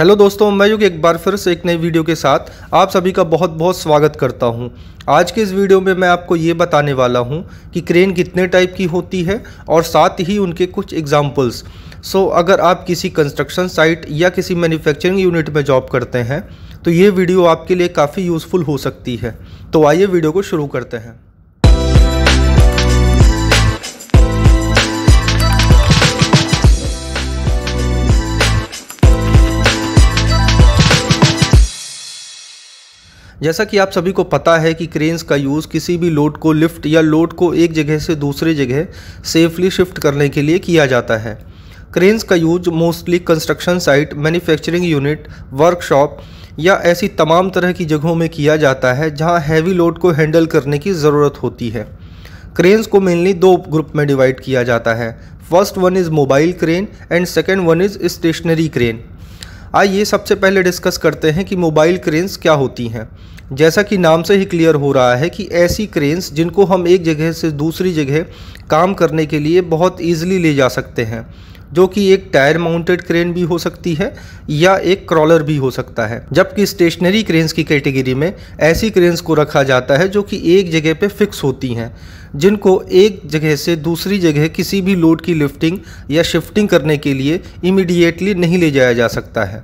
Hello दोस्तों मैं युग एक बार फिर से एक नई वीडियो के साथ आप सभी का बहुत बहुत स्वागत करता हूं। आज के इस वीडियो में मैं आपको ये बताने वाला हूं कि क्रेन कितने टाइप की होती है और साथ ही उनके कुछ एग्जाम्पल्स सो so, अगर आप किसी कंस्ट्रक्शन साइट या किसी मैन्युफैक्चरिंग यूनिट में जॉब करते हैं तो ये वीडियो आपके लिए काफ़ी यूज़फुल हो सकती है तो आइए वीडियो को शुरू करते हैं जैसा कि आप सभी को पता है कि क्रेन्स का यूज़ किसी भी लोड को लिफ्ट या लोड को एक जगह से दूसरे जगह सेफली शिफ्ट करने के लिए किया जाता है क्रेन्स का use mostly construction site manufacturing unit workshop या ऐसी तमाम तरह की जगहों में किया जाता है जहां हैवी लोड को हैंडल करने की ज़रूरत होती है क्रेन्स को मेनली दो ग्रुप में डिवाइड किया जाता है first one is mobile crane and second one is stationary crane आइए सबसे पहले डिस्कस करते हैं कि मोबाइल क्रेन्स क्या होती हैं जैसा कि नाम से ही क्लियर हो रहा है कि ऐसी क्रेन्स जिनको हम एक जगह से दूसरी जगह काम करने के लिए बहुत ईजिली ले जा सकते हैं जो कि एक टायर माउंटेड क्रेन भी हो सकती है या एक क्रॉलर भी हो सकता है जबकि स्टेशनरी क्रेन्स की कैटेगरी में ऐसी क्रेन्स को रखा जाता है जो कि एक जगह पे फिक्स होती हैं जिनको एक जगह से दूसरी जगह किसी भी लोड की लिफ्टिंग या शिफ्टिंग करने के लिए इमीडिएटली नहीं ले जाया जा सकता है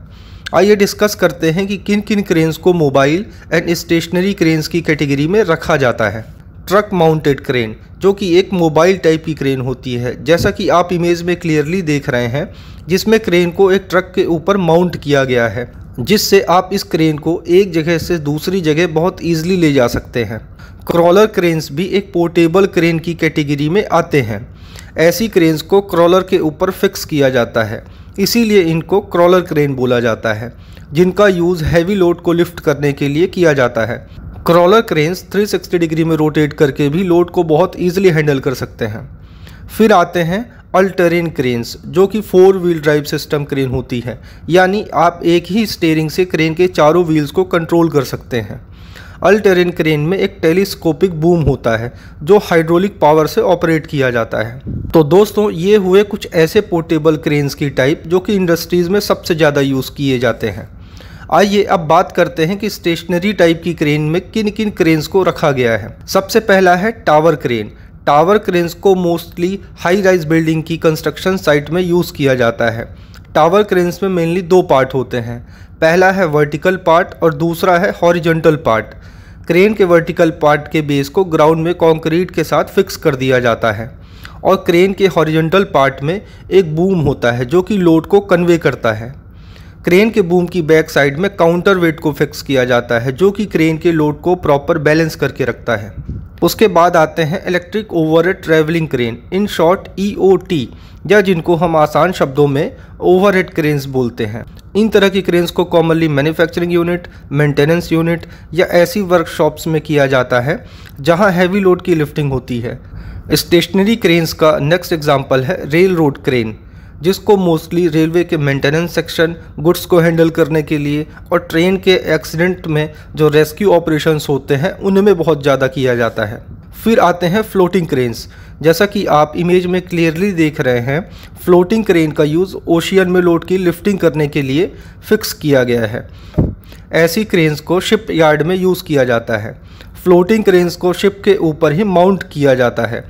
आइए डिस्कस करते हैं कि किन किन क्रेन्स को मोबाइल एंड स्टेशनरी क्रेन्स की कैटेगरी में रखा जाता है ट्रक माउंटेड क्रेन जो कि एक मोबाइल टाइप की क्रेन होती है जैसा कि आप इमेज में क्लियरली देख रहे हैं जिसमें क्रेन को एक ट्रक के ऊपर माउंट किया गया है जिससे आप इस क्रेन को एक जगह से दूसरी जगह बहुत ईजिली ले जा सकते हैं क्रॉलर क्रेन्स भी एक पोर्टेबल क्रेन की कैटेगरी में आते हैं ऐसी क्रेन्स को क्रॉलर के ऊपर फिक्स किया जाता है इसीलिए इनको क्रॉलर क्रेन बोला जाता है जिनका यूज़ हैवी लोड को लिफ्ट करने के लिए किया जाता है क्रॉलर क्रेन्स 360 डिग्री में रोटेट करके भी लोड को बहुत ईजिली हैंडल कर सकते हैं फिर आते हैं अल्टरेन क्रेन्स जो कि four wheel drive system crane होती है यानी आप एक ही स्टेयरिंग से क्रेन के चारों व्हील्स को कंट्रोल कर सकते हैं अल्टरेन क्रेन में एक टेलीस्कोपिक बूम होता है जो हाइड्रोलिक पावर से ऑपरेट किया जाता है तो दोस्तों ये हुए कुछ ऐसे पोर्टेबल क्रेन्स की टाइप जो कि इंडस्ट्रीज़ में सबसे ज़्यादा यूज़ किए जाते हैं आइए अब बात करते हैं कि स्टेशनरी टाइप की क्रेन में किन किन क्रेन्स को रखा गया है सबसे पहला है टावर क्रेन टावर क्रेन्स को मोस्टली हाई राइज बिल्डिंग की कंस्ट्रक्शन साइट में यूज़ किया जाता है टावर क्रेन्स में मेनली दो पार्ट होते हैं पहला है वर्टिकल पार्ट और दूसरा है हॉरिजेंटल पार्ट क्रेन के वर्टिकल पार्ट के बेस को ग्राउंड में कंक्रीट के साथ फिक्स कर दिया जाता है और क्रेन के हॉरिजेंटल पार्ट में एक बूम होता है जो कि लोड को कन्वे करता है क्रेन के बूम की बैक साइड में काउंटर वेट को फिक्स किया जाता है जो कि क्रेन के लोड को प्रॉपर बैलेंस करके रखता है उसके बाद आते हैं electric over travelling crane in short E e या जिनको हम आसान शब्दों में ओवर हेड क्रेन्स बोलते हैं इन तरह की क्रेन्स को commonly manufacturing unit maintenance unit या ऐसी वर्कशॉप्स में किया जाता है जहां हैवी लोड की लिफ्टिंग होती है स्टेशनरी क्रेन्स का नेक्स्ट एग्जाम्पल है रेल रोड क्रेन जिसको मोस्टली रेलवे के मेंटेनेंस सेक्शन गुड्स को हैंडल करने के लिए और ट्रेन के एक्सीडेंट में जो रेस्क्यू ऑपरेशंस होते हैं उनमें बहुत ज़्यादा किया जाता है फिर आते हैं फ्लोटिंग क्रेन्स जैसा कि आप इमेज में क्लियरली देख रहे हैं फ्लोटिंग क्रेन का यूज़ ओशियन में लोड की लिफ्टिंग करने के लिए फिक्स किया गया है ऐसी क्रेन्स को शिप यार्ड में यूज़ किया जाता है फ्लोटिंग क्रेन्स को शिप के ऊपर ही माउंट किया जाता है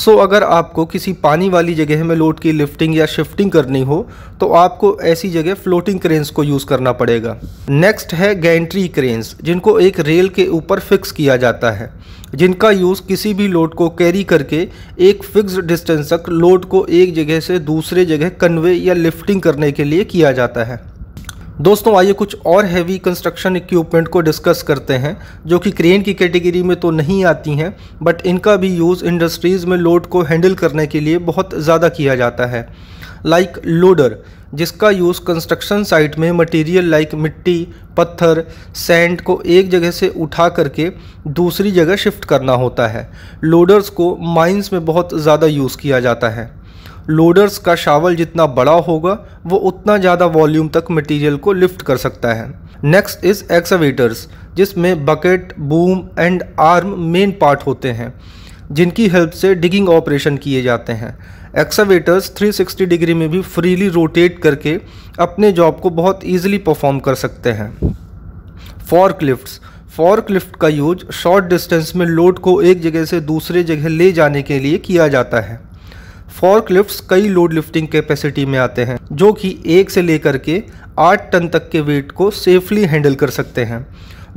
सो अगर आपको किसी पानी वाली जगह में लोड की लिफ्टिंग या शिफ्टिंग करनी हो तो आपको ऐसी जगह फ्लोटिंग क्रेन्स को यूज़ करना पड़ेगा नेक्स्ट है गैंट्री क्रेन्स जिनको एक रेल के ऊपर फिक्स किया जाता है जिनका यूज़ किसी भी लोड को कैरी करके एक फिक्स डिस्टेंस तक लोड को एक जगह से दूसरे जगह कन्वे या लिफ्टिंग करने के लिए किया जाता है दोस्तों आइए कुछ और हैवी कंस्ट्रक्शन इक्विपमेंट को डिस्कस करते हैं जो कि क्रेन की कैटेगरी में तो नहीं आती हैं बट इनका भी यूज़ इंडस्ट्रीज़ में लोड को हैंडल करने के लिए बहुत ज़्यादा किया जाता है लाइक like लोडर जिसका यूज़ कंस्ट्रक्शन साइट में मटेरियल लाइक मिट्टी पत्थर सैंड को एक जगह से उठा करके दूसरी जगह शिफ्ट करना होता है लोडर्स को माइंस में बहुत ज़्यादा यूज़ किया जाता है लोडर्स का शावल जितना बड़ा होगा वो उतना ज़्यादा वॉल्यूम तक मटेरियल को लिफ्ट कर सकता है नेक्स्ट इज़ एक्सवेटर्स जिसमें bucket boom and arm main part होते हैं जिनकी हेल्प से डिगिंग ऑपरेशन किए जाते हैं एक्सावेटर्स 360 डिग्री में भी फ्रीली रोटेट करके अपने जॉब को बहुत ईजिली परफॉर्म कर सकते हैं फॉर्क लिफ्ट्स फॉर्क लिफ्ट का यूज शॉर्ट डिस्टेंस में लोड को एक जगह से दूसरे जगह ले जाने के लिए किया जाता है फॉर्क लिफ्ट कई लोड लिफ्टिंग कैपेसिटी में आते हैं जो कि एक से लेकर के आठ टन तक के वेट को सेफली हैंडल कर सकते हैं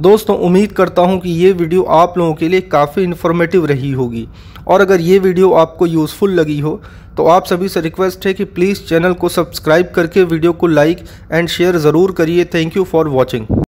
दोस्तों उम्मीद करता हूं कि ये वीडियो आप लोगों के लिए काफ़ी इन्फॉर्मेटिव रही होगी और अगर ये वीडियो आपको यूज़फुल लगी हो तो आप सभी से रिक्वेस्ट है कि प्लीज़ चैनल को सब्सक्राइब करके वीडियो को लाइक एंड शेयर ज़रूर करिए थैंक यू फॉर वॉचिंग